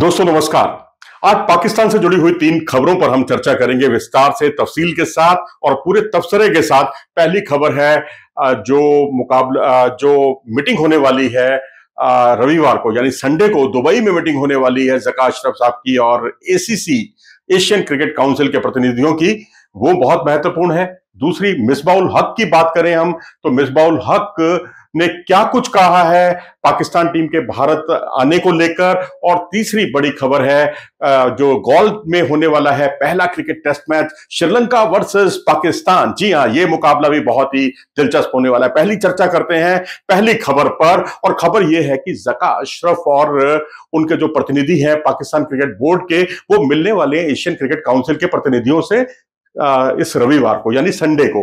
दोस्तों नमस्कार आज पाकिस्तान से जुड़ी हुई तीन खबरों पर हम चर्चा करेंगे विस्तार से तफसील के साथ और पूरे तबसरे के साथ पहली खबर है जो मुकाबला जो मीटिंग होने वाली है रविवार को यानी संडे को दुबई में मीटिंग होने वाली है जका अशरफ साहब की और एसीसी एशियन क्रिकेट काउंसिल के प्रतिनिधियों की वो बहुत महत्वपूर्ण है दूसरी मिसबाउल हक की बात करें हम तो मिसबाउल हक ने क्या कुछ कहा है पाकिस्तान टीम के भारत आने को लेकर और तीसरी बड़ी खबर है जो गोल में होने वाला है पहला cricket test match Sri Lanka versus Pakistan जी हाँ ये मुकाबला भी बहुत ही दिलचस्प होने वाला है पहली चर्चा करते हैं पहली खबर पर और खबर यह है कि जका अशरफ और उनके जो प्रतिनिधि हैं पाकिस्तान क्रिकेट बोर्ड के वो मिलने वाले एशियन क्रिकेट काउंसिल के प्रतिनिधियों से इस रविवार को यानी संडे को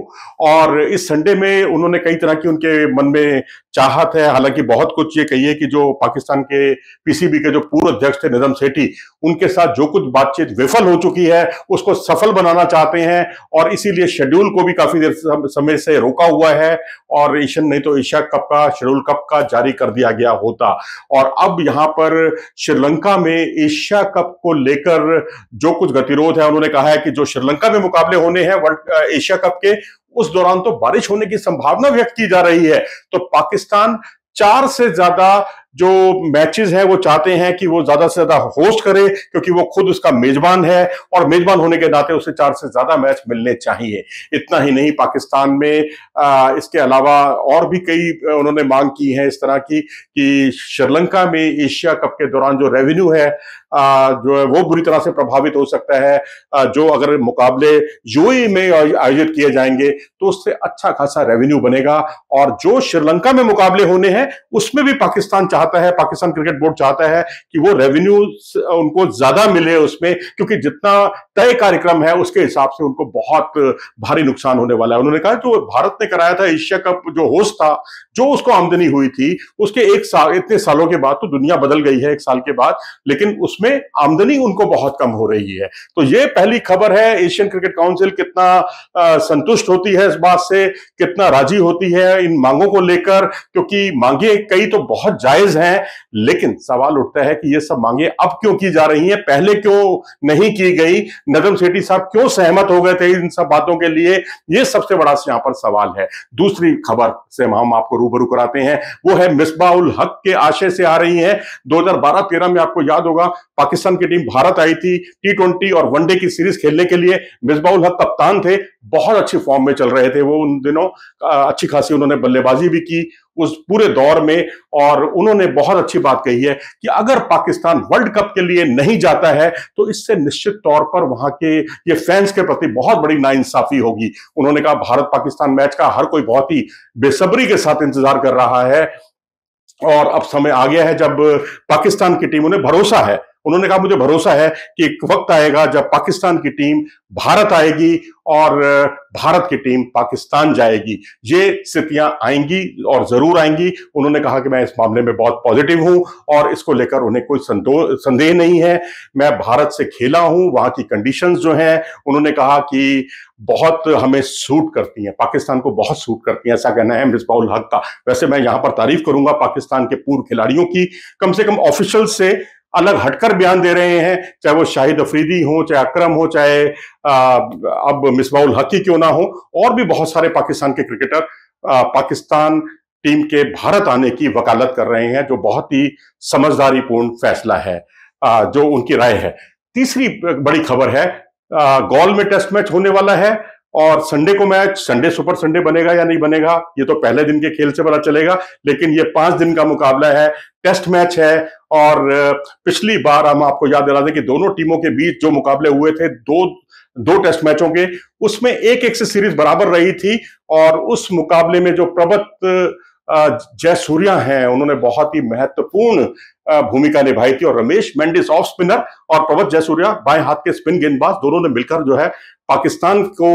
और इस संडे में उन्होंने कई तरह की उनके मन में चाहत है हालांकि बहुत कुछ ये कहिए कि जो पाकिस्तान के पीसीबी के जो पूर्व अध्यक्ष थे निजम सेठी उनके साथ जो कुछ बातचीत विफल हो चुकी है उसको सफल बनाना चाहते हैं और इसीलिए शेड्यूल को भी काफी देर समय से रोका हुआ है और एशियन नहीं तो एशिया कप का शेड्यूल कप का जारी कर दिया गया होता और अब यहां पर श्रीलंका में एशिया कप को लेकर जो कुछ गतिरोध है उन्होंने कहा है कि जो श्रीलंका में मुकाबले होने हैं वर्ल्ड एशिया कप के उस दौरान तो बारिश होने की संभावना व्यक्त की जा रही है तो पाकिस्तान चार से ज्यादा जो मैचेस हैं वो चाहते हैं कि वो ज्यादा से ज्यादा होस्ट करे क्योंकि वो खुद उसका मेजबान है और मेजबान होने के नाते उसे चार से ज्यादा मैच मिलने चाहिए इतना ही नहीं पाकिस्तान में आ, इसके अलावा और भी कई उन्होंने मांग की है इस तरह की कि श्रीलंका में एशिया कप के दौरान जो रेवेन्यू है आ, जो है वो बुरी तरह से प्रभावित हो सकता है आ, जो अगर मुकाबले यू में आयोजित किए जाएंगे तो उससे अच्छा खासा रेवेन्यू बनेगा और जो श्रीलंका में मुकाबले होने हैं उसमें भी पाकिस्तान चाहता चाहता है पाकिस्तान क्रिकेट बोर्ड चाहता है कि वो रेवेन्यू उनको ज्यादा मिले उसमें क्योंकि जितना तय कार्यक्रम है उसके हिसाब से उनको बहुत भारी नुकसान होने वाला है उन्होंने कहा जो तो भारत ने कराया था एशिया कप जो होस्ट था जो उसको आमदनी हुई थी उसके एक साल इतने सालों के बाद तो दुनिया बदल गई है एक साल के बाद लेकिन उसमें आमदनी उनको बहुत कम हो रही है तो ये पहली खबर है एशियन क्रिकेट काउंसिल कितना संतुष्ट होती है इस बात से कितना राजी होती है इन मांगों को लेकर क्योंकि मांगे कई तो बहुत जायज जायज हैं लेकिन सवाल उठता है कि ये सब मांगे अब क्यों की जा रही हैं पहले क्यों नहीं की गई नगम सेठी साहब क्यों सहमत हो गए थे इन सब बातों के लिए ये सबसे बड़ा यहां पर सवाल है दूसरी खबर से हम आपको रूबरू कराते हैं वो है मिसबा उल हक के आशय से आ रही है दो हजार में आपको याद होगा पाकिस्तान की टीम भारत आई थी टी और वनडे की सीरीज खेलने के लिए मिसबा उल हक कप्तान थे बहुत अच्छी फॉर्म में चल रहे थे वो उन दिनों अच्छी खासी उन्होंने बल्लेबाजी भी की उस पूरे दौर में और उन्होंने बहुत अच्छी बात कही है कि अगर पाकिस्तान वर्ल्ड कप के लिए नहीं जाता है तो इससे निश्चित तौर पर वहां के ये फैंस के प्रति बहुत बड़ी नाइंसाफी होगी उन्होंने कहा भारत पाकिस्तान मैच का हर कोई बहुत ही बेसब्री के साथ इंतजार कर रहा है और अब समय आ गया है जब पाकिस्तान की टीम उन्हें भरोसा है उन्होंने कहा मुझे भरोसा है कि एक वक्त आएगा जब पाकिस्तान की टीम भारत आएगी और भारत की टीम पाकिस्तान जाएगी ये स्थितियां आएंगी और जरूर आएंगी उन्होंने कहा कि मैं इस मामले में बहुत पॉजिटिव हूं और इसको लेकर उन्हें कोई संदेह नहीं है मैं भारत से खेला हूं वहां की कंडीशंस जो हैं उन्होंने कहा कि बहुत हमें सूट करती हैं पाकिस्तान को बहुत सूट करती हैं ऐसा कहना है मिसबाउल हक का वैसे मैं यहां पर तारीफ करूंगा पाकिस्तान के पूर्व खिलाड़ियों की कम से कम ऑफिशियल से अलग हटकर बयान दे रहे हैं चाहे वो शाहिद अफरीदी हो चाहे अक्रम हो चाहे अब मिसबाउल हकी क्यों ना हो और भी बहुत सारे पाकिस्तान के क्रिकेटर पाकिस्तान टीम के भारत आने की वकालत कर रहे हैं जो बहुत ही समझदारीपूर्ण फैसला है जो उनकी राय है तीसरी बड़ी खबर है गोल में टेस्ट मैच होने वाला है और संडे को मैच संडे सुपर संडे बनेगा या नहीं बनेगा ये तो पहले दिन के खेल से पता चलेगा लेकिन ये पांच दिन का मुकाबला है टेस्ट मैच है और पिछली बार हम आपको याद दिला दें कि दोनों टीमों के बीच जो मुकाबले हुए थे दो दो टेस्ट मैचों के उसमें एक एक से सीरीज बराबर रही थी और उस मुकाबले में जो प्रबत जय सूर्या हैं उन्होंने बहुत ही महत्वपूर्ण भूमिका निभाई थी और रमेश मेंडिस ऑफ स्पिनर और प्रवत जयसूर्या बाएं हाथ के स्पिन गेंदबाज दोनों ने मिलकर जो है पाकिस्तान को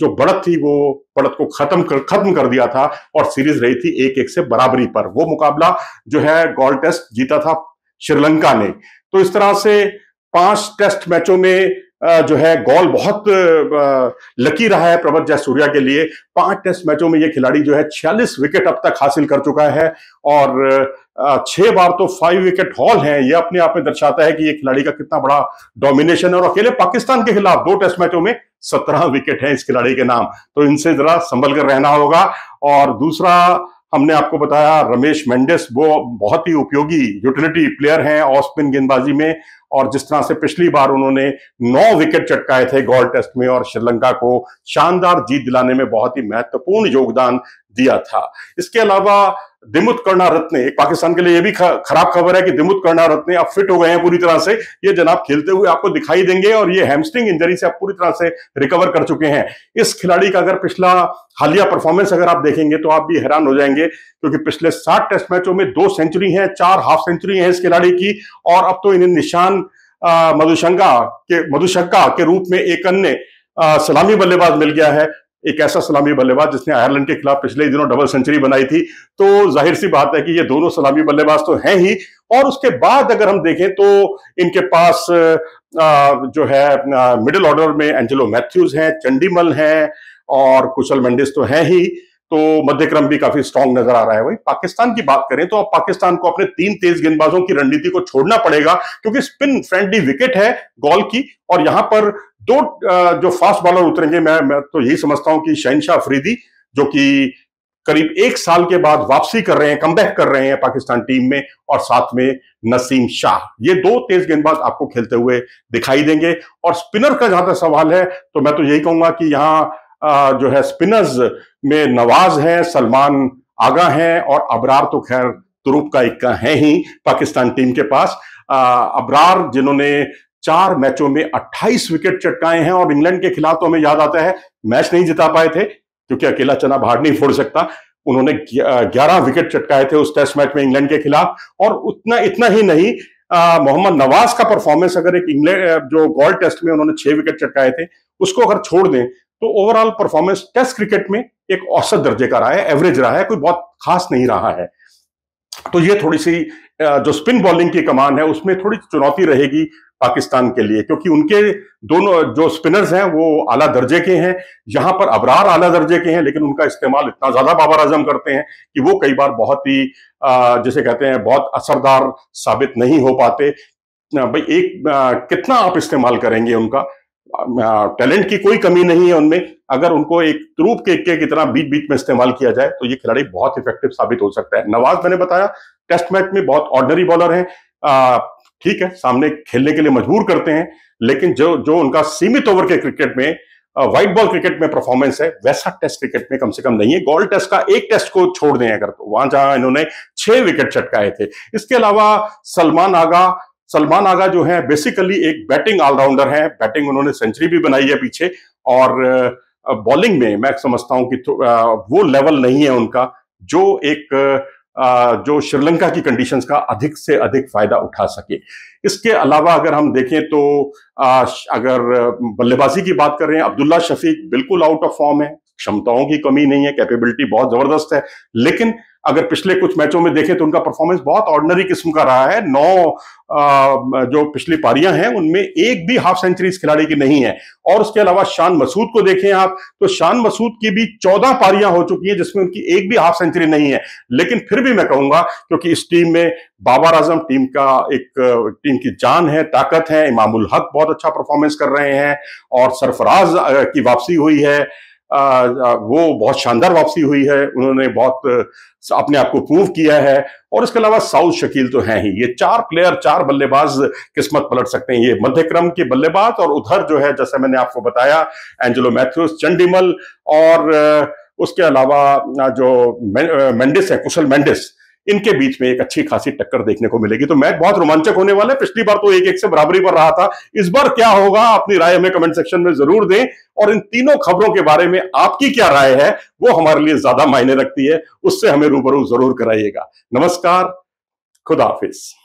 जो बढ़त थी वो बढ़त को खत्म कर खत्म कर दिया था और सीरीज रही थी एक एक से बराबरी पर वो मुकाबला जो है गोल्ड टेस्ट जीता था श्रीलंका ने तो इस तरह से पांच टेस्ट मैचों में जो है गोल बहुत लकी रहा है जय जयसूर्या के लिए पांच टेस्ट मैचों में ये खिलाड़ी जो है छियालीस विकेट अब तक हासिल कर चुका है और छह बार तो फाइव विकेट हॉल है यह अपने आप में दर्शाता है कि ये खिलाड़ी का कितना बड़ा डोमिनेशन है और अकेले पाकिस्तान के खिलाफ दो टेस्ट मैचों में सत्रह विकेट है इस खिलाड़ी के नाम तो इनसे जरा संभल कर रहना होगा और दूसरा हमने आपको बताया रमेश मेंडिस वो बहुत ही उपयोगी यूटिलिटी प्लेयर हैं ऑफ स्पिन गेंदबाजी में और जिस तरह से पिछली बार उन्होंने नौ विकेट चटकाए थे गोल्ड टेस्ट में और श्रीलंका को शानदार जीत दिलाने में बहुत ही महत्वपूर्ण योगदान दिया था इसके अलावा दिमुत करना रत्ने एक पाकिस्तान के लिए यह भी खराब खबर है कि दिमुत करना रत्ने अब फिट हो गए हैं पूरी तरह से ये जनाब खेलते हुए आपको दिखाई देंगे और ये हैमस्ट्रिंग इंजरी से आप पूरी तरह से रिकवर कर चुके हैं इस खिलाड़ी का अगर पिछला हालिया परफॉर्मेंस अगर आप देखेंगे तो आप भी हैरान हो जाएंगे क्योंकि पिछले सात टेस्ट मैचों में दो सेंचुरी है चार हाफ सेंचुरी है इस खिलाड़ी की और अब तो इन्हें निशान मधुशंका के मधुशंका के रूप में एक अन्य सलामी बल्लेबाज मिल गया है एक ऐसा सलामी बल्लेबाज जिसने आयरलैंड के खिलाफ पिछले दिनों डबल सेंचुरी बनाई थी तो जाहिर सी बात है कि ये दोनों सलामी बल्लेबाज तो हैं ही और उसके बाद अगर हम देखें तो इनके पास जो है मिडिल ऑर्डर में एंजेलो मैथ्यूज हैं चंडीमल हैं और कुशल मंडिस तो हैं ही तो मध्यक्रम भी काफी स्ट्रांग नजर आ रहा है वही पाकिस्तान की बात करें तो अब पाकिस्तान को अपने तीन तेज गेंदबाजों की रणनीति को छोड़ना पड़ेगा क्योंकि स्पिन फ्रेंडली विकेट है गोल की और यहां पर दो जो फास्ट बॉलर उतरेंगे मैं मैं तो यही समझता हूं कि शहनशाह अफरीदी जो कि करीब एक साल के बाद वापसी कर रहे हैं कम कर रहे हैं पाकिस्तान टीम में और साथ में नसीम शाह ये दो तेज गेंदबाज आपको खेलते हुए दिखाई देंगे और स्पिनर का जहां तक सवाल है तो मैं तो यही कहूंगा कि यहाँ जो है स्पिनर्स में नवाज हैं सलमान आगा हैं और अबरार तो खैर तुरूप का इक्का है ही पाकिस्तान टीम के पास अबरार जिन्होंने चार मैचों में 28 विकेट चटकाए हैं और इंग्लैंड के खिलाफ तो हमें याद आता है मैच नहीं जिता पाए थे क्योंकि अकेला चना भाड़ नहीं फोड़ सकता उन्होंने 11 विकेट चटकाए थे उस टेस्ट मैच में इंग्लैंड के खिलाफ और उतना इतना ही नहीं मोहम्मद नवाज का परफॉर्मेंस अगर एक इंग्लैंड जो गोल्ड टेस्ट में उन्होंने छह विकेट चटकाए थे उसको अगर छोड़ दें तो ओवरऑल परफॉर्मेंस टेस्ट क्रिकेट में एक औसत दर्जे का रहा है एवरेज रहा है कोई बहुत खास नहीं रहा है तो ये थोड़ी सी जो स्पिन बॉलिंग की कमान है उसमें थोड़ी चुनौती रहेगी पाकिस्तान के लिए क्योंकि उनके दोनों जो स्पिनर्स हैं वो आला दर्जे के हैं यहाँ पर अबरार आला दर्जे के हैं लेकिन उनका इस्तेमाल इतना ज्यादा बाबर आजम करते हैं कि वो कई बार बहुत ही जिसे कहते हैं बहुत असरदार साबित नहीं हो पाते भाई एक कितना आप इस्तेमाल करेंगे उनका टैलेंट की कोई कमी नहीं है उनमें अगर उनको एक त्रूप के इक्के की तरह बीच बीच में इस्तेमाल किया जाए तो ये खिलाड़ी बहुत इफेक्टिव साबित हो सकता है नवाज मैंने बताया टेस्ट मैच में बहुत ऑर्डनरी बॉलर हैं ठीक है सामने खेलने के लिए मजबूर करते हैं लेकिन जो जो उनका सीमित ओवर के क्रिकेट में व्हाइट बॉल क्रिकेट में परफॉर्मेंस है वैसा टेस्ट क्रिकेट में कम से कम नहीं है गोल्ड टेस्ट का एक टेस्ट को छोड़ दें अगर तो वहां जहां इन्होंने छह विकेट चटकाए थे इसके अलावा सलमान आगा सलमान आगा जो है बेसिकली एक बैटिंग ऑलराउंडर है बैटिंग उन्होंने सेंचुरी भी बनाई है पीछे और बॉलिंग में मैं समझता हूं कि वो लेवल नहीं है उनका जो एक जो श्रीलंका की कंडीशंस का अधिक से अधिक फायदा उठा सके इसके अलावा अगर हम देखें तो अगर बल्लेबाजी की बात करें अब्दुल्ला शफीक बिल्कुल आउट ऑफ फॉर्म है क्षमताओं की कमी नहीं है कैपेबिलिटी बहुत जबरदस्त है लेकिन अगर पिछले कुछ मैचों में देखें तो उनका परफॉर्मेंस बहुत ऑर्डनरी किस्म का रहा है नौ जो पिछली पारियां हैं उनमें एक भी हाफ सेंचुरी इस खिलाड़ी की नहीं है और उसके अलावा शान मसूद को देखें आप तो शान मसूद की भी चौदह पारियां हो चुकी हैं जिसमें उनकी एक भी हाफ सेंचुरी नहीं है लेकिन फिर भी मैं कहूंगा क्योंकि इस टीम में बाबर आजम टीम का एक टीम की जान है ताकत है इमामुल हक बहुत अच्छा परफॉर्मेंस कर रहे हैं और सरफराज की वापसी हुई है वो बहुत शानदार वापसी हुई है उन्होंने बहुत अपने आप को प्रूव किया है और इसके अलावा साउथ शकील तो हैं ही ये चार प्लेयर चार बल्लेबाज किस्मत पलट सकते हैं ये मध्य क्रम के बल्लेबाज और उधर जो है जैसे मैंने आपको बताया एंजेलो मैथ्यूस चंडीमल और उसके अलावा जो मेंडिस है कुशल मेंडिस इनके बीच में एक अच्छी खासी टक्कर देखने को मिलेगी तो मैच बहुत रोमांचक होने वाला है पिछली बार तो एक एक से बराबरी पर रहा था इस बार क्या होगा अपनी राय हमें कमेंट सेक्शन में जरूर दें और इन तीनों खबरों के बारे में आपकी क्या राय है वो हमारे लिए ज्यादा मायने रखती है उससे हमें रूबरू जरूर कराइएगा नमस्कार खुदाफिज